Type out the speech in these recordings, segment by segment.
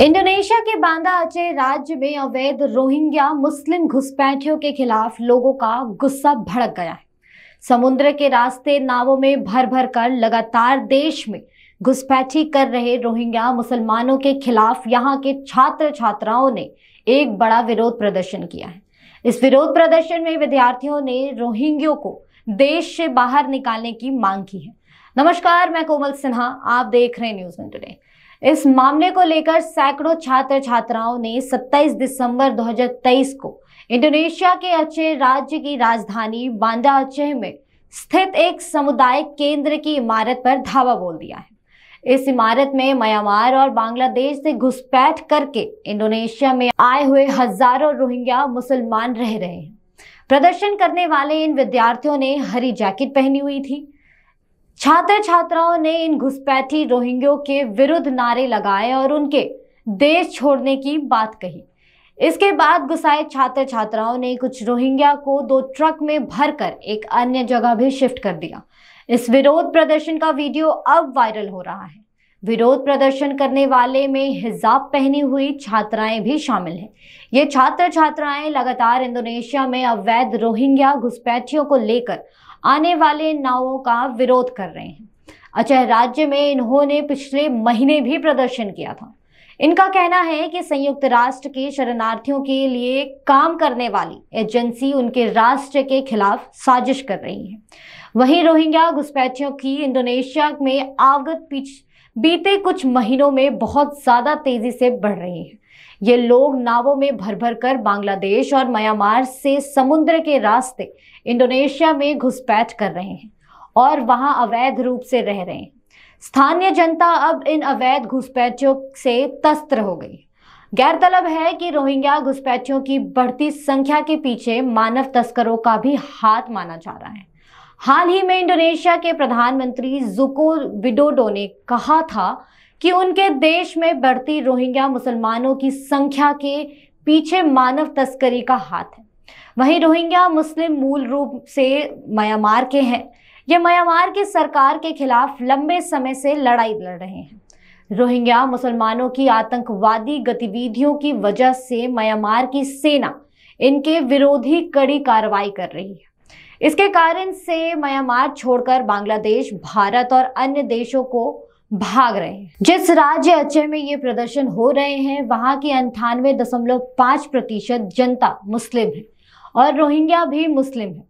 Indonesia के बांदा अचे राज्य में अवैध रोहिंग्या मुस्लिम घुसपैठियों के खिलाफ लोगों का गुस्सा भड़क गया है समुद्र के रास्ते नावों में भर भर कर लगातार देश में घुसपैठी कर रहे रोहिंग्या मुसलमानों के खिलाफ यहाँ के छात्र छात्राओं ने एक बड़ा विरोध प्रदर्शन किया है इस विरोध प्रदर्शन में विद्यार्थियों ने रोहिंग्यों को देश से बाहर निकालने की मांग की है नमस्कार मैं कोमल सिन्हा आप देख रहे हैं न्यूज में टुडे इस मामले को लेकर सैकड़ों छात्र छात्राओं ने 27 दिसंबर 2023 को इंडोनेशिया के अचे राज्य की राजधानी बांदा अच्छे में स्थित एक सामुदायिक केंद्र की इमारत पर धावा बोल दिया है इस इमारत में म्यांमार और बांग्लादेश से घुसपैठ करके इंडोनेशिया में आए हुए हजारों रोहिंग्या मुसलमान रह रहे हैं प्रदर्शन करने वाले इन विद्यार्थियों ने हरी जैकेट पहनी हुई थी छात्र छात्राओं ने इन घुसपैठी रोहिंग्यों के विरुद्ध नारे लगाए और उनके देश छोड़ने की बात कही इसके बाद गुस्साए छात्र छात्राओं ने कुछ रोहिंग्या को दो ट्रक में भरकर एक अन्य जगह भी शिफ्ट कर दिया इस विरोध प्रदर्शन का वीडियो अब वायरल हो रहा है विरोध प्रदर्शन करने वाले में हिजाब पहनी हुई छात्राएं भी शामिल हैं ये छात्र छात्राएं लगातार इंडोनेशिया में अवैध रोहिंग्या घुसपैठियों को लेकर आने वाले नावों का विरोध कर रहे हैं अचह अच्छा, राज्य में इन्होंने पिछले महीने भी प्रदर्शन किया था इनका कहना है कि संयुक्त राष्ट्र के शरणार्थियों के लिए काम करने वाली एजेंसी उनके राष्ट्र के खिलाफ साजिश कर रही है वहीं रोहिंग्या घुसपैठियों की इंडोनेशिया में आवगत पीछे बीते कुछ महीनों में बहुत ज़्यादा तेज़ी से बढ़ रही है ये लोग नावों में भर भर कर बांग्लादेश और म्यांमार से समुद्र के रास्ते इंडोनेशिया में घुसपैठ कर रहे हैं और वहाँ अवैध रूप से रह रहे हैं स्थानीय जनता अब इन अवैध घुसपैठियों से तस्त्र हो गई गैरतलब है कि रोहिंग्या घुसपैठियों की बढ़ती संख्या के पीछे मानव तस्करों का भी हाथ माना जा रहा है हाल ही में इंडोनेशिया के प्रधानमंत्री जुको विडोडो ने कहा था कि उनके देश में बढ़ती रोहिंग्या मुसलमानों की संख्या के पीछे मानव तस्करी का हाथ है वहीं रोहिंग्या मुस्लिम मूल रूप से म्यांमार के हैं ये म्यांमार की सरकार के खिलाफ लंबे समय से लड़ाई लड़ रहे हैं रोहिंग्या मुसलमानों की आतंकवादी गतिविधियों की वजह से म्यांमार की सेना इनके विरोधी कड़ी कार्रवाई कर रही है इसके कारण से म्यांमार छोड़कर बांग्लादेश भारत और अन्य देशों को भाग रहे हैं जिस राज्य अच्छे में ये प्रदर्शन हो रहे हैं वहां की अंठानवे दशमलव पांच प्रतिशत जनता मुस्लिम है और रोहिंग्या भी मुस्लिम है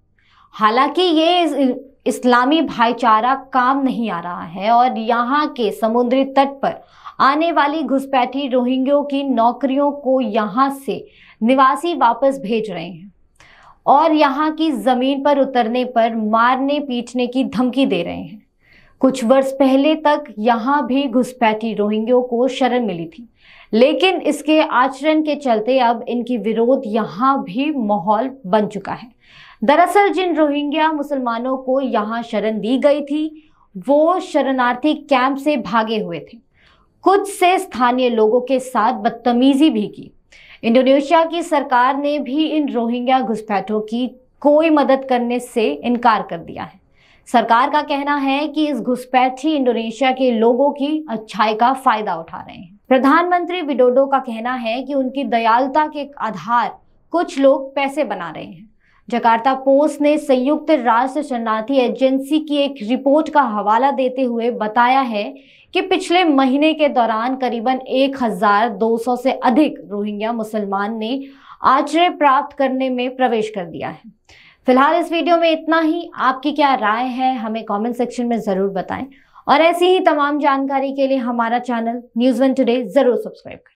हालांकि ये इस्लामी भाईचारा काम नहीं आ रहा है और यहाँ के समुद्री तट पर आने वाली घुसपैठी रोहिंग्यों की नौकरियों को यहाँ से निवासी वापस भेज रहे हैं और यहाँ की ज़मीन पर उतरने पर मारने पीटने की धमकी दे रहे हैं कुछ वर्ष पहले तक यहाँ भी घुसपैठी रोहिंग्यों को शरण मिली थी लेकिन इसके आचरण के चलते अब इनकी विरोध यहाँ भी माहौल बन चुका है दरअसल जिन रोहिंग्या मुसलमानों को यहाँ शरण दी गई थी वो शरणार्थी कैंप से भागे हुए थे कुछ से स्थानीय लोगों के साथ बदतमीजी भी की इंडोनेशिया की सरकार ने भी इन रोहिंग्या घुसपैठों की कोई मदद करने से इनकार कर दिया है सरकार का कहना है कि इस घुसपैठी इंडोनेशिया के लोगों की अच्छाई का फायदा उठा रहे हैं प्रधानमंत्री विडोडो का कहना है कि उनकी दयालुता के आधार कुछ लोग पैसे बना रहे हैं जकार्ता पोस्ट ने संयुक्त राष्ट्र शरणार्थी एजेंसी की एक रिपोर्ट का हवाला देते हुए बताया है कि पिछले महीने के दौरान करीबन 1,200 से अधिक रोहिंग्या मुसलमान ने आश्रय प्राप्त करने में प्रवेश कर दिया है फिलहाल इस वीडियो में इतना ही आपकी क्या राय है हमें कमेंट सेक्शन में ज़रूर बताएं और ऐसी ही तमाम जानकारी के लिए हमारा चैनल न्यूज़ वन टूडे ज़रूर सब्सक्राइब करें